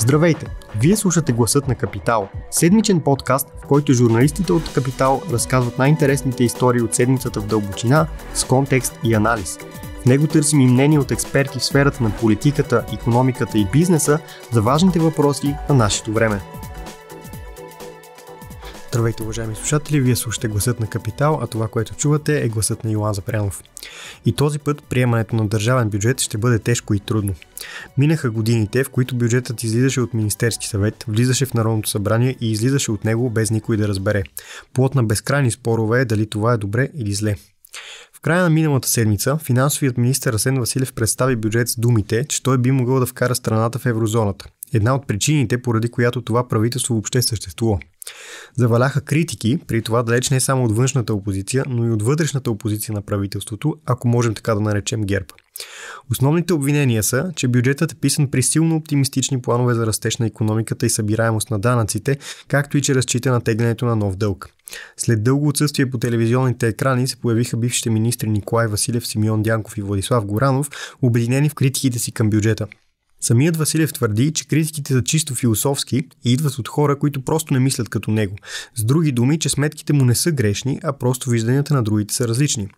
Здравейте! Вие слушате Гласът на Капитал, седмичен подкаст, в който журналистите от Капитал разказват най-интересните истории от седмицата в дълбочина, с контекст и анализ. В него търсим и мнение от експерти в сферата на политиката, економиката и бизнеса за важните въпроси на нашето време. Здравейте, уважаеми слушатели! Вие слушате гласът на Капитал, а това, което чувате е гласът на Йоан Запрянов. И този път приемането на държавен бюджет ще бъде тежко и трудно. Минаха годините, в които бюджетът излизаше от Министерски съвет, влизаше в Народното събрание и излизаше от него без никой да разбере. Плот на безкрайни спорове е дали това е добре или зле. В края на миналата седмица финансовият министр Асен Василев представи бюджет с думите, че той би могъл да вкара страната в еврозоната – Една от причините, поради която това правителство въобще съществува. Заваляха критики, при това далеч не само от външната опозиция, но и от вътрешната опозиция на правителството, ако можем така да наречем ГЕРБ. Основните обвинения са, че бюджетът е писан при силно оптимистични планове за растеж на економиката и събираемост на данъците, както и че разчита на теглянето на нов дълг. След дълго отсъствие по телевизионните екрани се появиха бившите министри Николай Василев, Симеон Дянков и Владислав Горанов, обединени в критиките си към бюджета. Самият Василев твърди, че критиките са чисто философски и идват от хора, които просто не мислят като него. С други думи, че сметките му не са грешни, а просто вижданията на другите са различни.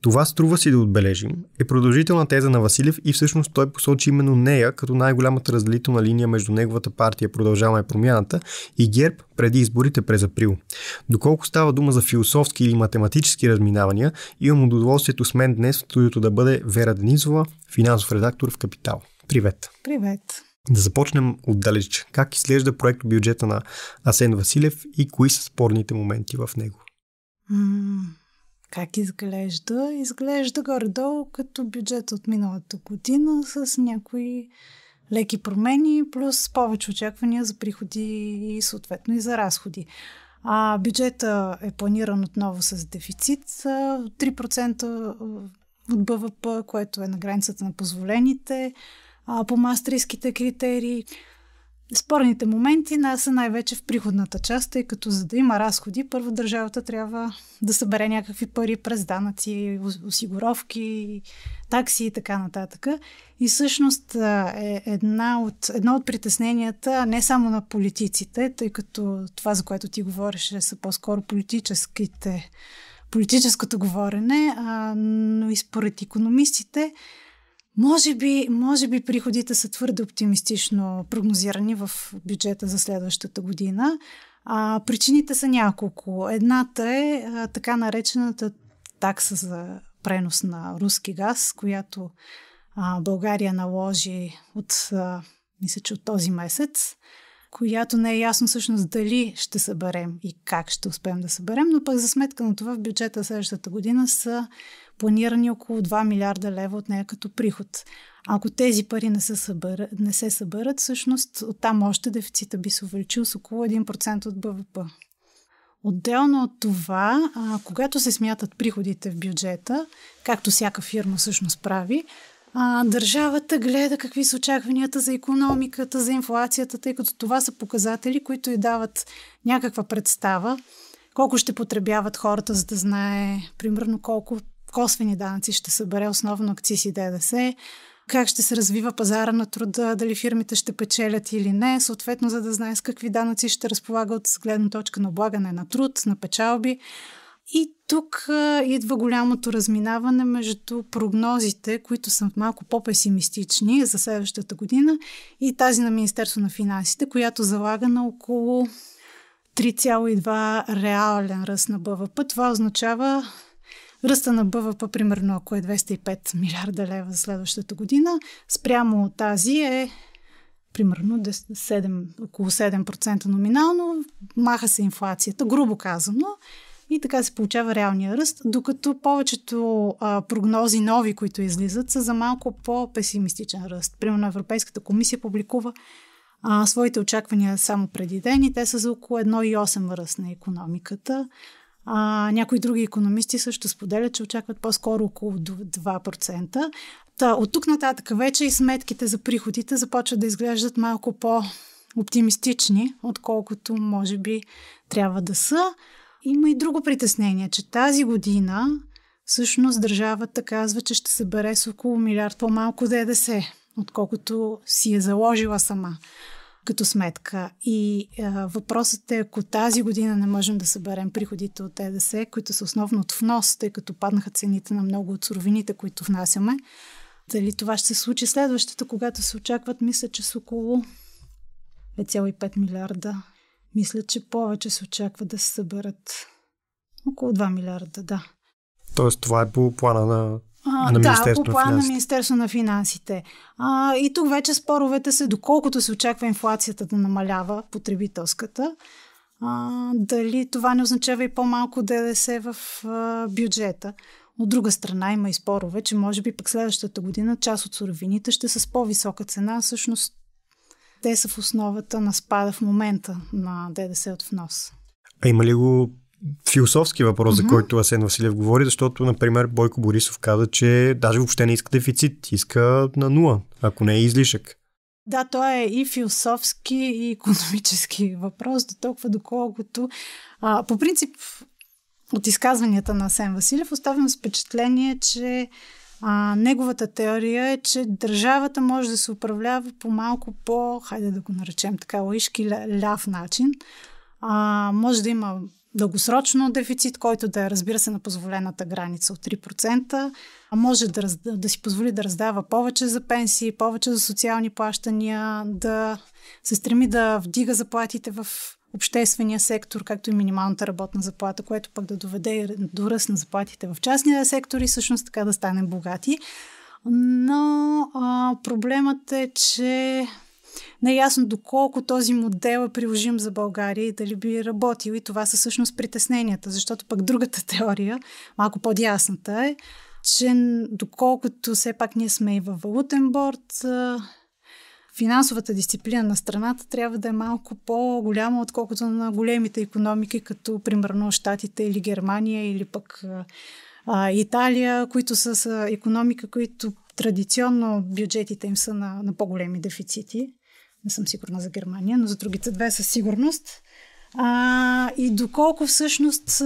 Това струва си да отбележим. Е продължителна теза на Василев и всъщност той посочи именно нея като най-голямата разделителна линия между неговата партия Продължаваме промяната и ГЕРБ преди изборите през април. Доколко става дума за философски или математически разминавания, имам удоволствието с мен днес в студиото да бъде Вера Денизова, финансов редактор в Капитал. Привет! Привет! Да започнем отдалеч. Как изглежда проект бюджета на Асен Василев и кои са спорните моменти в него? М- как изглежда? Изглежда горе-долу като бюджет от миналата година с някои леки промени, плюс повече очаквания за приходи и съответно и за разходи. А бюджета е планиран отново с дефицит 3% от БВП, което е на границата на позволените а, по мастерските критерии. Спорните моменти на, са най-вече в приходната част, тъй като за да има разходи, първо държавата трябва да събере някакви пари през данъци, осигуровки, такси и така нататък. И всъщност е една от, едно от притесненията не само на политиците, тъй като това, за което ти говореше, са по-скоро политическите, политическото говорене, а, но и според економистите – може би, може би приходите са твърде оптимистично прогнозирани в бюджета за следващата година. А, причините са няколко. Едната е а, така наречената такса за пренос на руски газ, която а, България наложи от, а, мисля, че от този месец която не е ясно всъщност дали ще съберем и как ще успеем да съберем, но пък за сметка на това в бюджета следващата година са планирани около 2 милиарда лева от нея като приход. Ако тези пари не се съберат, не се съберат всъщност оттам още дефицита би се увеличил с около 1% от БВП. Отделно от това, а, когато се смятат приходите в бюджета, както всяка фирма всъщност прави, а, държавата гледа какви са очакванията за економиката, за инфлацията, тъй като това са показатели, които и дават някаква представа колко ще потребяват хората, за да знае примерно колко косвени данъци ще събере, основно акциз и ДДС, как ще се развива пазара на труда, дали фирмите ще печелят или не, съответно за да знае с какви данъци ще разполага от гледна точка на облагане на труд, на печалби. И тук идва голямото разминаване между прогнозите, които са малко по-песимистични за следващата година и тази на Министерство на финансите, която залага на около 3,2 реален ръст на БВП. Това означава ръста на БВП, примерно, ако е 205 милиарда лева за следващата година, спрямо тази е примерно 7, около 7% номинално, маха се инфлацията, грубо казано. И така се получава реалния ръст, докато повечето а, прогнози нови, които излизат, са за малко по-песимистичен ръст. Примерно Европейската комисия публикува а, своите очаквания само преди ден и те са за около 1,8 ръст на економиката. А, някои други економисти също споделят, че очакват по-скоро около 2%. Та, от тук нататък вече и сметките за приходите започват да изглеждат малко по-оптимистични, отколкото може би трябва да са. Има и друго притеснение, че тази година всъщност държавата казва, че ще събере с около милиард по-малко ДДС, отколкото си е заложила сама като сметка. И а, въпросът е, ако тази година не можем да съберем приходите от ДДС, които са основно от внос, тъй като паднаха цените на много от суровините, които внасяме, дали това ще се случи следващата, когато се очакват, мисля, че с около 2,5 милиарда мисля, че повече се очаква да се съберат около 2 милиарда, да. Тоест това е по плана на а, на да, по плана на Министерство на финансите. А, и тук вече споровете се, доколкото се очаква инфлацията да намалява, потребителската, а, дали това не означава и по-малко ДДС в а, бюджета. От друга страна има и спорове, че може би пък следващата година част от суровините ще са с по-висока цена, всъщност те са в основата на спада в момента на ДДС от внос. А има ли го философски въпрос, mm-hmm. за който Асен Василев говори, защото, например, Бойко Борисов каза, че даже въобще не иска дефицит, иска на нула, ако не е излишък. Да, то е и философски, и економически въпрос, до толкова доколкото. А, по принцип, от изказванията на Асен Василев оставям с впечатление, че а, неговата теория е, че държавата може да се управлява по малко по, хайде да го наречем така, лаишки ляв начин. А, може да има дългосрочно дефицит, който да е, разбира се, на позволената граница от 3%, а може да, да си позволи да раздава повече за пенсии, повече за социални плащания, да се стреми да вдига заплатите в обществения сектор, както и минималната работна заплата, което пък да доведе до ръст на заплатите в частния сектор и всъщност така да станем богати. Но а, проблемът е, че не е ясно доколко този модел е приложим за България и дали би работил. И това са всъщност притесненията, защото пък другата теория, малко по-дясната е, че доколкото все пак ние сме и във валутен борт, финансовата дисциплина на страната трябва да е малко по-голяма, отколкото на големите економики, като примерно Штатите или Германия или пък а, Италия, които са, с економика, които традиционно бюджетите им са на, на по-големи дефицити. Не съм сигурна за Германия, но за другите две със сигурност. А, и доколко всъщност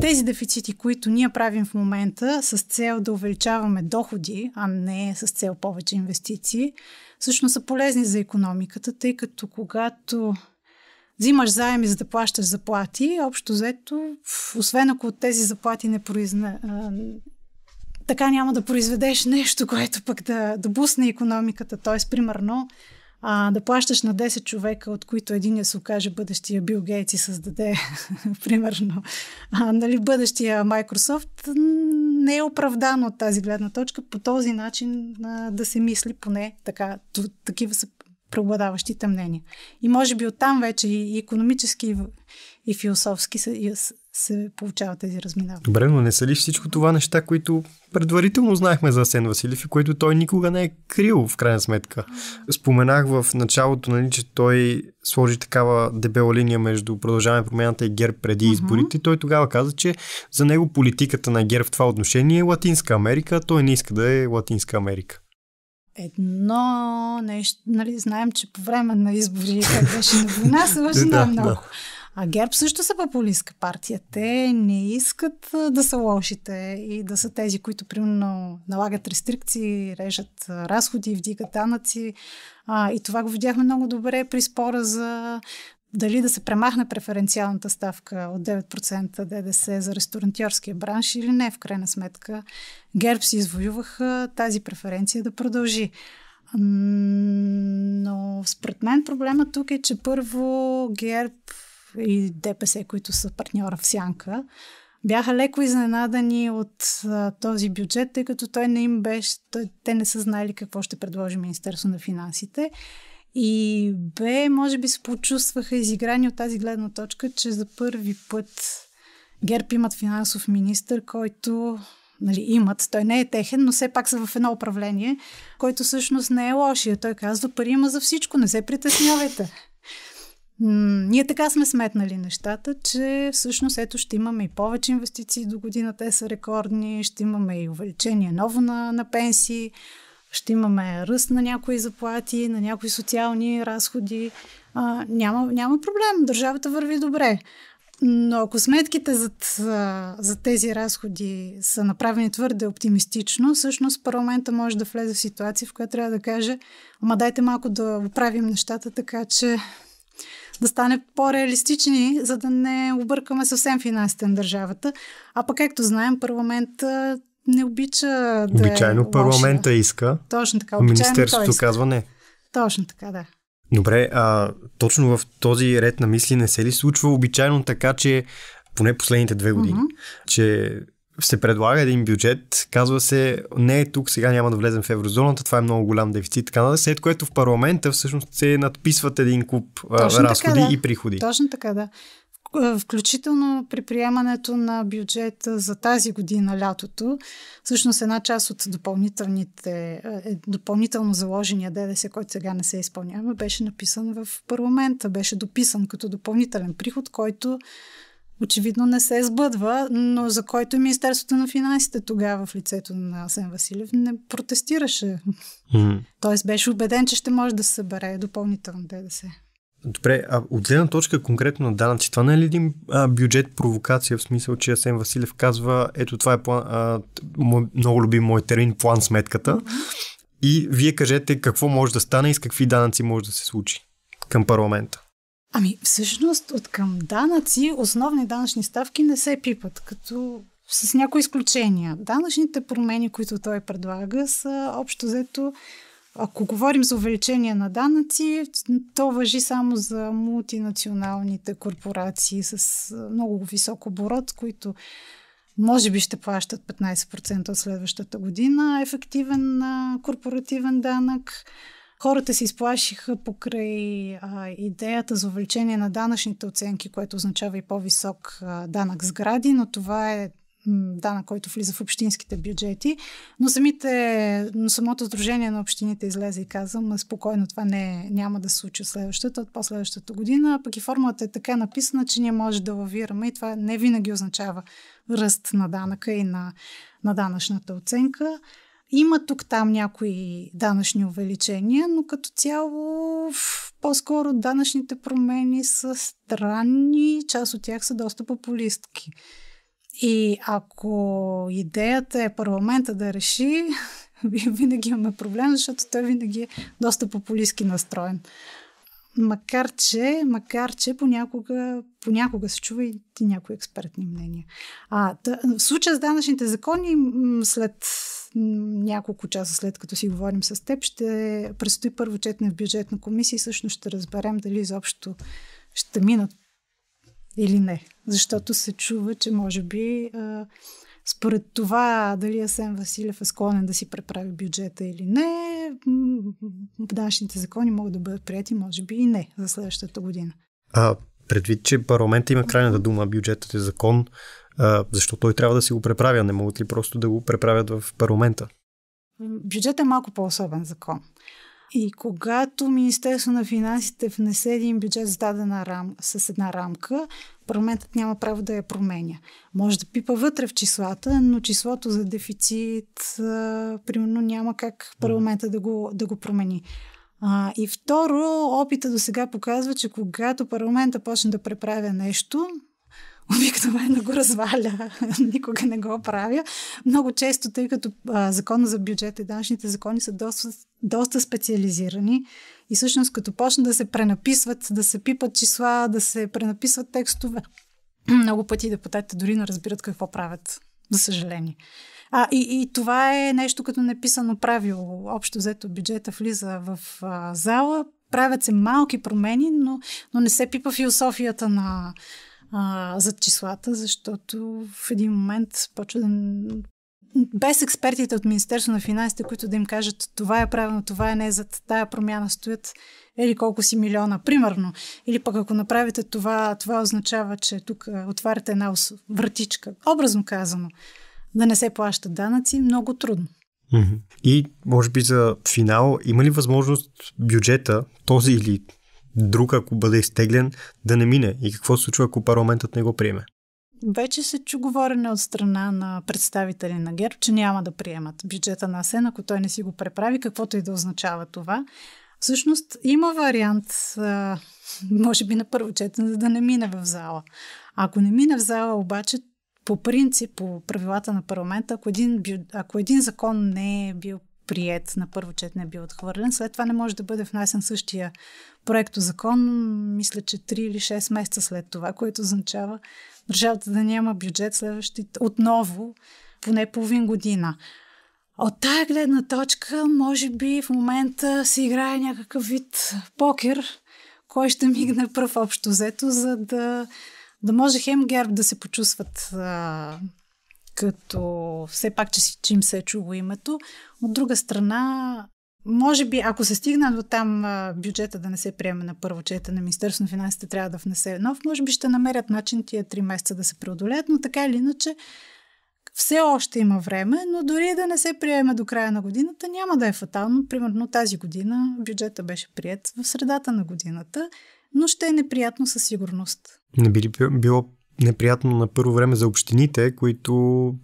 тези дефицити, които ние правим в момента с цел да увеличаваме доходи, а не с цел повече инвестиции, всъщност са полезни за економиката, тъй като когато взимаш заеми за да плащаш заплати, общо взето, освен ако от тези заплати не произна... така няма да произведеш нещо, което пък да добусне економиката. Т.е. примерно, а, да плащаш на 10 човека, от които един я се окаже бъдещия Бил Гейтс и създаде, примерно, а, нали, бъдещия Microsoft, не е оправдано от тази гледна точка по този начин а, да се мисли поне така. Такива са преобладаващите мнения. И може би оттам вече и економически, и философски се получава тези разминавания. Добре, но не са ли всичко това неща, които предварително знаехме за Асен Василев и които той никога не е крил в крайна сметка? Споменах в началото, нали, че той сложи такава дебела линия между продължаване промяната и ГЕРБ преди uh-huh. изборите. И той тогава каза, че за него политиката на ГЕРБ в това отношение е Латинска Америка, а той не иска да е Латинска Америка едно нещо, нали, знаем, че по време на избори, как беше на война, се върши да, много. Да. А ГЕРБ също са популистка партия. Те не искат да са лошите и да са тези, които примерно налагат рестрикции, режат разходи, вдигат данъци. А, и това го видяхме много добре при спора за дали да се премахне преференциалната ставка от 9% ДДС за ресторантьорския бранш или не. В крайна сметка ГЕРБ си извоюваха тази преференция да продължи. Но според мен проблема тук е, че първо ГЕРБ и ДПС, които са партньора в Сянка, бяха леко изненадани от а, този бюджет, тъй като той не им беше, той, те не са знаели какво ще предложи Министерство на финансите. И бе, може би се почувстваха изиграни от тази гледна точка, че за първи път ГЕРБ имат финансов министр, който нали, имат. Той не е техен, но все пак са в едно управление, който всъщност не е лошия. Той казва, пари има за всичко, не се притеснявайте. Ние така сме сметнали нещата, че всъщност ето ще имаме и повече инвестиции до година, те са рекордни, ще имаме и увеличение ново на, на пенсии, ще имаме ръст на някои заплати, на някои социални разходи. А, няма, няма проблем, държавата върви добре. Но ако сметките за, за тези разходи са направени твърде оптимистично, всъщност парламента може да влезе в ситуация, в която трябва да каже, ама дайте малко да оправим нещата така, че да стане по-реалистични, за да не объркаме съвсем финансите на държавата. А пък, както знаем, парламент не обича да е Обичайно е парламента иска. Точно така. Министерството иска. казва не. Точно така, да. Добре, а точно в този ред на мисли не се ли случва обичайно така, че поне последните две години, mm-hmm. че се предлага един бюджет, казва се, не е тук, сега няма да влезем в еврозоната, това е много голям дефицит, така нататък, след което в парламента всъщност се надписват един куп Точно разходи така, да. и приходи. Точно така, да. Включително при приемането на бюджета за тази година, лятото, всъщност една част от допълнителните, е, допълнително заложения ДДС, който сега не се изпълнява, беше написан в парламента, беше дописан като допълнителен приход, който очевидно не се сбъдва, но за който и е Министерството на финансите тогава в лицето на Асен Василев не протестираше. Mm. Тоест беше убеден, че ще може да се събере допълнително ДДС. Добре, а от гледна точка конкретно на данъци, това не е ли един а, бюджет провокация, в смисъл, че Асен Василев казва, ето това е план, а, мой, много любим мой термин, план сметката, и вие кажете какво може да стане и с какви данъци може да се случи към парламента. Ами, всъщност, от към данъци основни данъчни ставки не се пипат, като с някои изключения. Данъчните промени, които той предлага, са общо взето, ако говорим за увеличение на данъци, то въжи само за мултинационалните корпорации с много висок оборот, които може би ще плащат 15% от следващата година ефективен корпоративен данък. Хората се изплашиха покрай а, идеята за увеличение на данъчните оценки, което означава и по-висок а, данък сгради, но това е данък, който влиза в общинските бюджети. Но самите, но самото сдружение на общините излезе и каза, спокойно, това не, е, няма да се случи следващата, от последващата година. Пък и формулата е така написана, че ние може да лавираме и това не винаги означава ръст на данъка и на, на данъчната оценка. Има тук там някои данъчни увеличения, но като цяло по-скоро данъчните промени са странни, част от тях са доста популистки. И ако идеята е парламента да реши, винаги имаме проблем, защото той винаги е доста популистски настроен. Макар че, макар че понякога, понякога се чува и, някои експертни мнения. А, тъ, в случая с данъчните закони, след няколко часа след като си говорим с теб, ще предстои първо четене в бюджетна комисия и всъщност ще разберем дали изобщо ще минат или не. Защото се чува, че може би а, според това дали Асен Василев е склонен да си преправи бюджета или не, данъчните закони могат да бъдат прияти, може би и не, за следващата година. А предвид, че парламентът има крайната дума, бюджетът е закон, а, защо той трябва да си го преправя? Не могат ли просто да го преправят в парламента? Бюджетът е малко по-особен закон. И когато Министерство на финансите внесе един бюджет с дадена рам, с една рамка, парламентът няма право да я променя. Може да пипа вътре в числата, но числото за дефицит, а, примерно, няма как парламента да го, да го промени. А, и второ, опита до сега показва, че когато парламента почне да преправя нещо, обикновено го разваля, никога не го правя. Много често, тъй като а, закона за бюджет и данъчните закони са доста, доста специализирани и всъщност като почна да се пренаписват, да се пипат числа, да се пренаписват текстове, много пъти депутатите дори не разбират какво правят, за съжаление. А, и, и това е нещо като неписано правило. Общо взето бюджета влиза в а, зала, правят се малки промени, но, но не се пипа философията на, а, зад числата, защото в един момент почва да без експертите от Министерство на финансите, които да им кажат това е правилно, това е не, зад тая промяна стоят или колко си милиона, примерно. Или пък ако направите това, това означава, че тук отваряте една вратичка. Образно казано, да не се плащат данъци, много трудно. И, може би, за финал, има ли възможност бюджета, този или друг, ако бъде изтеглен, да не мине? И какво се случва, ако парламентът не го приеме? Вече се чу говорене от страна на представители на ГЕРБ, че няма да приемат бюджета на асен, ако той не си го преправи, каквото и да означава това. Всъщност има вариант, може би на първо четене, да не мине в зала. Ако не мине в зала, обаче, по принцип, по правилата на парламента, ако един, ако един закон не е бил прият на първо четене бил отхвърлен. След това не може да бъде внасен същия проекто закон, мисля, че 3 или 6 месеца след това, което означава държавата да няма бюджет следващите отново поне половин година. От тая гледна точка, може би в момента се играе някакъв вид покер, кой ще мигне пръв общо взето, за да, да може хем герб да се почувстват а, като все пак, че, че им се е чуло името. От друга страна, може би, ако се стигна до там бюджета да не се приеме на първо чета на Министерство на финансите трябва да внесе нов, може би ще намерят начин тия три месеца да се преодолеят, но така или иначе все още има време, но дори да не се приеме до края на годината, няма да е фатално. Примерно тази година бюджета беше прият в средата на годината, но ще е неприятно със сигурност. Не би ли било неприятно на първо време за общините, които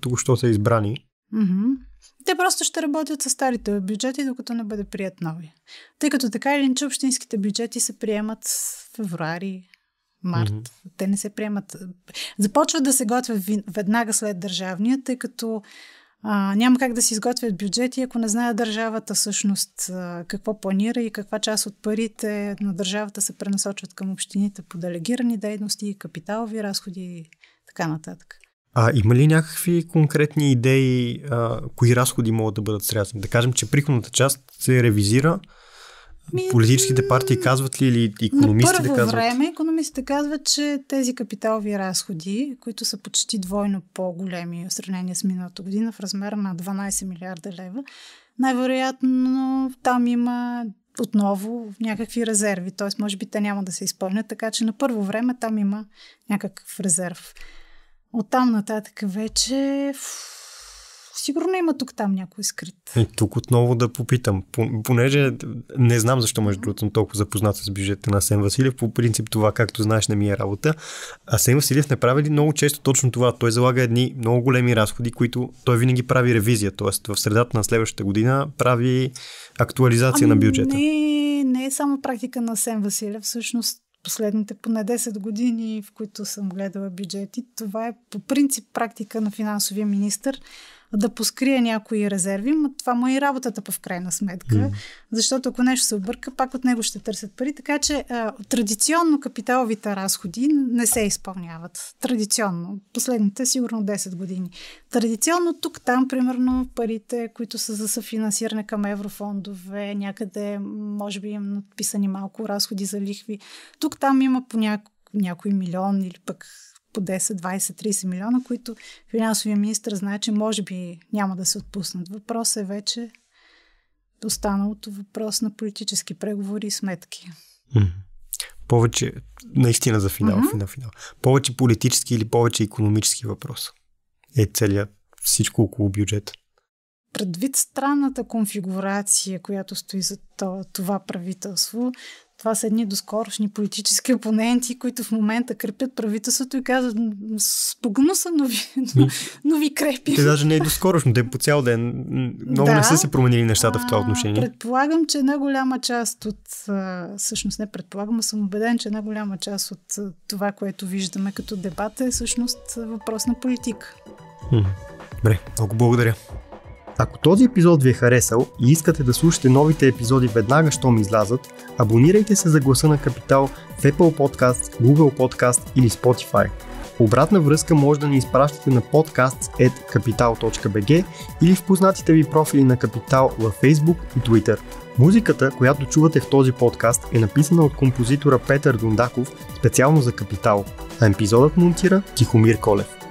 току-що са избрани. Mm-hmm. Те просто ще работят с старите бюджети, докато не бъде прият нови. Тъй като така или иначе общинските бюджети се приемат в февруари, март. Mm-hmm. Те не се приемат. Започват да се готвят веднага след държавния, тъй като а, няма как да си изготвят бюджети, ако не знае държавата всъщност какво планира и каква част от парите на държавата се пренасочват към общините по делегирани дейности, капиталови разходи и така нататък. А има ли някакви конкретни идеи, а, кои разходи могат да бъдат срязани? Да кажем, че приходната част се ревизира, ми, Политическите партии казват ли или економистите на първо казват? време економистите казват, че тези капиталови разходи, които са почти двойно по-големи в сравнение с миналата година в размер на 12 милиарда лева, най-вероятно там има отново някакви резерви, т.е. може би те няма да се изпълнят, така че на първо време там има някакъв резерв. От там нататък вече фу, сигурно има тук там някой скрит. И е, тук отново да попитам, понеже не знам защо между другото съм толкова запознат с бюджета на сен Василев, по принцип това, както знаеш, не ми е работа. а сен Василев не прави ли много често точно това? Той залага едни много големи разходи, които той винаги прави ревизия, т.е. в средата на следващата година прави актуализация ами, на бюджета. Не, не е само практика на сен Василев, всъщност последните поне 10 години, в които съм гледала бюджети. Това е по принцип практика на финансовия министр да поскрия някои резерви, но това му е и работата по в крайна сметка, mm. защото ако нещо се обърка, пак от него ще търсят пари, така че а, традиционно капиталовите разходи не се изпълняват. Традиционно. Последните сигурно 10 години. Традиционно тук, там, примерно, парите, които са за съфинансиране към еврофондове, някъде, може би, им надписани малко разходи за лихви. Тук, там има по няко някой милион или пък по 10, 20, 30 милиона, които финансовия министр знае, че може би няма да се отпуснат. Въпросът е вече останалото въпрос на политически преговори и сметки. Mm-hmm. Повече, наистина за финал, mm-hmm. финал, финал. Повече политически или повече економически въпрос е целият всичко около бюджет. предвид странната конфигурация, която стои за това правителство, това са едни доскорошни политически опоненти, които в момента крепят правителството и казват, спогна са, но ви, но, но ви крепи. Те даже не е доскорошно, те по цял ден. Много да, не са се променили нещата в това отношение. Предполагам, че една голяма част от, всъщност не предполагам, а съм убеден, че една голяма част от това, което виждаме като дебата е всъщност въпрос на политика. Добре, много благодаря. Ако този епизод ви е харесал и искате да слушате новите епизоди веднага, щом излязат, абонирайте се за гласа на Капитал в Apple Podcast, Google Podcast или Spotify. Обратна връзка може да ни изпращате на podcasts.capital.bg или в познатите ви профили на Капитал във Facebook и Twitter. Музиката, която чувате в този подкаст е написана от композитора Петър Дундаков специално за Капитал, а епизодът монтира Тихомир Колев.